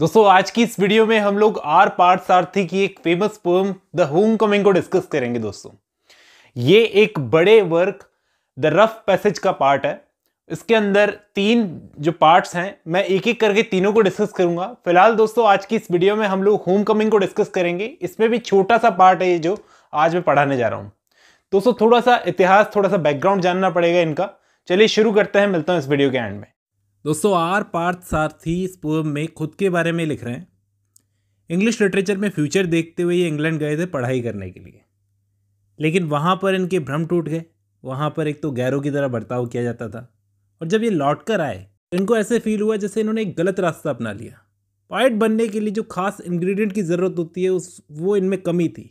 दोस्तों आज की इस वीडियो में हम लोग आर पार्थ सारथी की एक famous poem the homecoming को डिस्कस करेंगे दोस्तों ये एक बड़े वर्क द रफ पैसेज का पार्ट है इसके अंदर तीन जो पार्ट्स हैं मैं एक एक करके तीनों को डिस्कस करूंगा फिलहाल दोस्तों आज की इस वीडियो में हम लोग होम कमिंग को डिस्कस करेंगे इसमें भी छोटा सा पार्ट है ये जो आज मैं पढ़ाने जा रहा हूँ दोस्तों थोड़ा सा इतिहास थोड़ा सा बैकग्राउंड जानना पड़ेगा इनका चलिए शुरू करते हैं मिलता हूँ इस वीडियो के एंड में दोस्तों आर पार्थ सारथी इस पोएम में खुद के बारे में लिख रहे हैं इंग्लिश लिटरेचर में फ्यूचर देखते हुए ये इंग्लैंड गए थे पढ़ाई करने के लिए लेकिन वहाँ पर इनके भ्रम टूट गए वहाँ पर एक तो गैरों की तरह बर्ताव किया जाता था और जब ये लौट कर आए तो इनको ऐसे फील हुआ जैसे इन्होंने एक गलत रास्ता अपना लिया पॉइट बनने के लिए जो खास इंग्रेडिएंट की ज़रूरत होती है उस वो इनमें कमी थी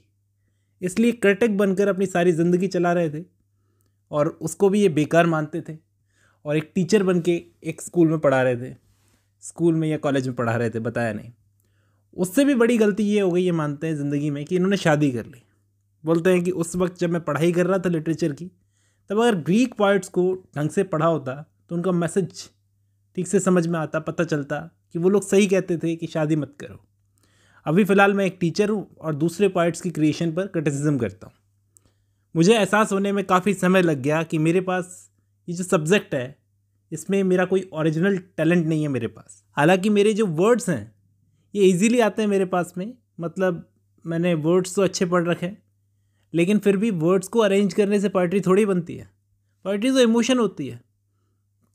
इसलिए क्रिटिक बनकर अपनी सारी ज़िंदगी चला रहे थे और उसको भी ये बेकार मानते थे और एक टीचर बन के एक स्कूल में पढ़ा रहे थे स्कूल में या कॉलेज में पढ़ा रहे थे बताया नहीं उससे भी बड़ी गलती ये हो गई ये मानते हैं ज़िंदगी में कि इन्होंने शादी कर ली बोलते हैं कि उस वक्त जब मैं पढ़ाई कर रहा था लिटरेचर की तब अगर ग्रीक पॉइट्स को ढंग से पढ़ा होता तो उनका मैसेज ठीक से समझ में आता पता चलता कि वो लोग सही कहते थे कि शादी मत करो अभी फ़िलहाल मैं एक टीचर हूँ और दूसरे पॉइट्स की क्रिएशन पर क्रिटिसिज्म करता हूँ मुझे एहसास होने में काफ़ी समय लग गया कि मेरे पास ये जो सब्जेक्ट है इसमें मेरा कोई ओरिजिनल टैलेंट नहीं है मेरे पास हालांकि मेरे जो वर्ड्स हैं ये इजीली आते हैं मेरे पास में मतलब मैंने वर्ड्स तो अच्छे पढ़ रखे हैं लेकिन फिर भी वर्ड्स को अरेंज करने से पोइट्री थोड़ी बनती है पोइट्री तो इमोशन होती है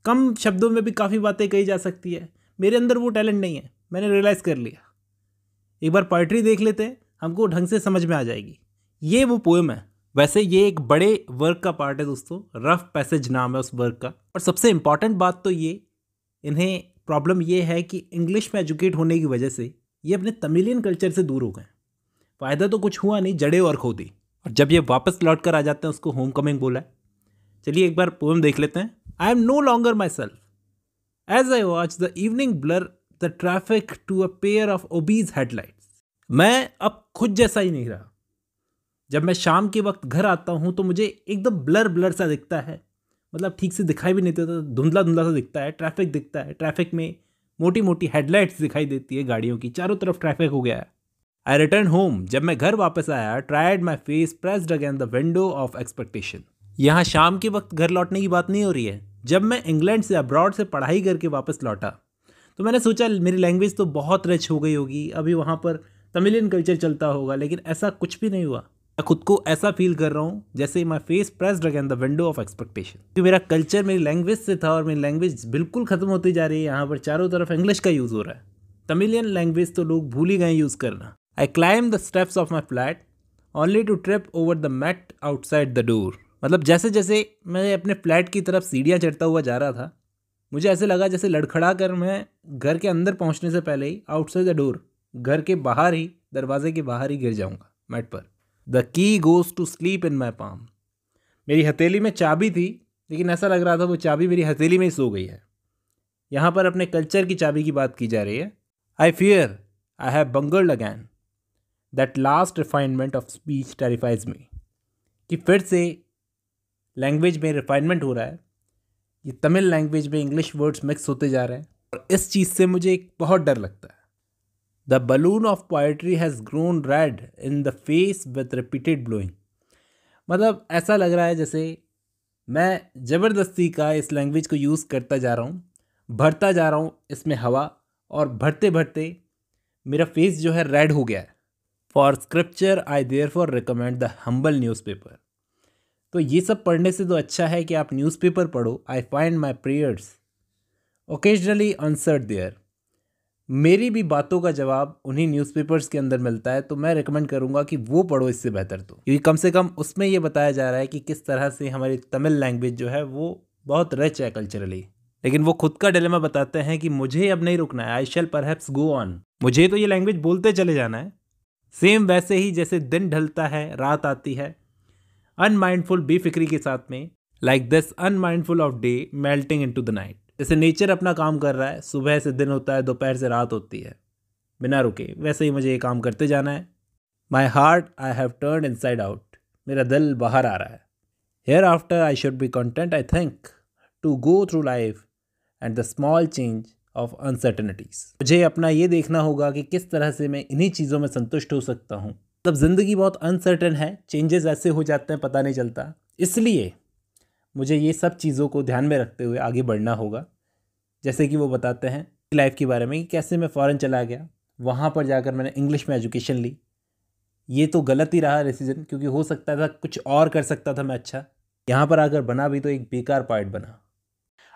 कम शब्दों में भी काफ़ी बातें कही जा सकती है मेरे अंदर वो टैलेंट नहीं है मैंने रियलाइज़ कर लिया एक बार पोइट्री देख लेते हैं हमको ढंग से समझ में आ जाएगी ये वो पोएम है वैसे ये एक बड़े वर्क का पार्ट है दोस्तों रफ पैसेज नाम है उस वर्क का और सबसे इम्पॉर्टेंट बात तो ये इन्हें प्रॉब्लम ये है कि इंग्लिश में एजुकेट होने की वजह से ये अपने तमिलियन कल्चर से दूर हो गए फ़ायदा तो कुछ हुआ नहीं जड़े और खोदी और जब ये वापस लौट कर आ जाते हैं उसको होम कमिंग बोला है चलिए एक बार पोम देख लेते हैं I am no longer myself as I watch the evening blur the traffic to a pair of obese headlights मैं अब खुद जैसा ही नहीं रहा जब मैं शाम के वक्त घर आता हूँ तो मुझे एकदम ब्लर ब्लर सा दिखता है मतलब ठीक से दिखाई भी नहीं देता धुंधला धुंधला सा दिखता है ट्रैफिक दिखता है ट्रैफिक में मोटी मोटी हेडलाइट्स दिखाई देती है गाड़ियों की चारों तरफ ट्रैफिक हो गया है आई रिटर्न होम जब मैं घर वापस आया tried my face pressed again the window of expectation यहाँ शाम के वक्त घर लौटने की बात नहीं हो रही है जब मैं इंग्लैंड से अब्रॉड से पढ़ाई करके वापस लौटा तो मैंने सोचा मेरी लैंग्वेज तो बहुत रिच हो गई होगी अभी वहाँ पर तमिलियन कल्चर चलता होगा लेकिन ऐसा कुछ भी नहीं हुआ मैं खुद को ऐसा फील कर रहा हूँ जैसे my face drug on the window of expectation क्योंकि मेरा कल्चर मेरी लैंग्वेज से था और मेरी लैंग्वेज बिल्कुल ख़त्म होती जा रही है यहाँ पर चारों तरफ इंग्लिश का यूज़ हो रहा है तमिलियन लैंग्वेज तो लोग भूल ही गए यूज़ करना I climb the steps of my flat only to trip over the mat outside the door मतलब जैसे जैसे मैं अपने फ्लैट की तरफ सीढ़ियाँ चढ़ता हुआ जा रहा था मुझे ऐसे लगा जैसे लड़खड़ा कर मैं घर के अंदर पहुँचने से पहले ही आउटसाइड द डोर घर के बाहर ही दरवाजे के बाहर ही गिर जाऊँगा मैट पर the key goes to sleep in my palm मेरी हथेली में चाबी थी लेकिन ऐसा लग रहा था वो चाबी मेरी हथेली में ही सो गई है यहाँ पर अपने कल्चर की चाबी की बात की जा रही है I fear I have bungled again that last refinement of speech terrifies me कि फिर से लैंग्वेज में रिफाइनमेंट हो रहा है ये तमिल लैंग्वेज में इंग्लिश वर्ड्स मिक्स होते जा रहे हैं और इस चीज़ से मुझे एक बहुत डर लगता है the balloon of poetry has grown red in the face with repeated blowing मतलब ऐसा लग रहा है जैसे मैं ज़बरदस्ती का इस लैंग्वेज को यूज़ करता जा रहा हूँ भरता जा रहा हूँ इसमें हवा और भरते भरते मेरा फेस जो है रेड हो गया है for scripture I therefore recommend the humble newspaper तो ये सब पढ़ने से तो अच्छा है कि आप न्यूज़पेपर पढ़ो I find my prayers occasionally answered there मेरी भी बातों का जवाब उन्हीं न्यूज़पेपर्स के अंदर मिलता है तो मैं रिकमेंड करूंगा कि वो पढ़ो इससे बेहतर तो क्योंकि कम से कम उसमें ये बताया जा रहा है कि किस तरह से हमारी तमिल लैंग्वेज जो है वो बहुत रिच है कल्चरली लेकिन वो खुद का डिलेमा बताते हैं कि मुझे अब नहीं रुकना है I shall perhaps go on मुझे तो ये लैंग्वेज बोलते चले जाना है सेम वैसे ही जैसे दिन ढलता है रात आती है अनमाइंडफुल बेफिक्री के साथ में like this unmindful of day melting into the night जैसे नेचर अपना काम कर रहा है सुबह से दिन होता है दोपहर से रात होती है बिना रुके वैसे ही मुझे ये काम करते जाना है my heart I have turn inside out मेरा दिल बाहर आ रहा है hereafter I should be content I think to go through life and the small change of uncertainties मुझे अपना ये देखना होगा कि किस तरह से मैं इन्हीं चीज़ों में संतुष्ट हो सकता हूँ तब ज़िंदगी बहुत अनसर्टन है चेंजेस ऐसे हो जाते हैं पता नहीं चलता इसलिए मुझे ये सब चीज़ों को ध्यान में रखते हुए आगे बढ़ना होगा जैसे कि वो बताते हैं लाइफ के बारे में कि कैसे मैं फ़ॉरन चला गया वहाँ पर जाकर मैंने इंग्लिश में एजुकेशन ली ये तो गलत ही रहा डिसीजन क्योंकि हो सकता था कुछ और कर सकता था मैं अच्छा यहाँ पर आकर बना भी तो एक बेकार पार्ट बना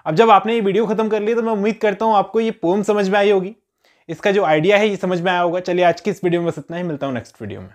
अब जब आपने ये वीडियो ख़त्म कर लिया तो मैं उम्मीद करता हूँ आपको ये पोम समझ में आई होगी इसका जो आइडिया है ये समझ में आया होगा चलिए आज की इस वीडियो में बस इतना ही मिलता हूँ नेक्स्ट वीडियो में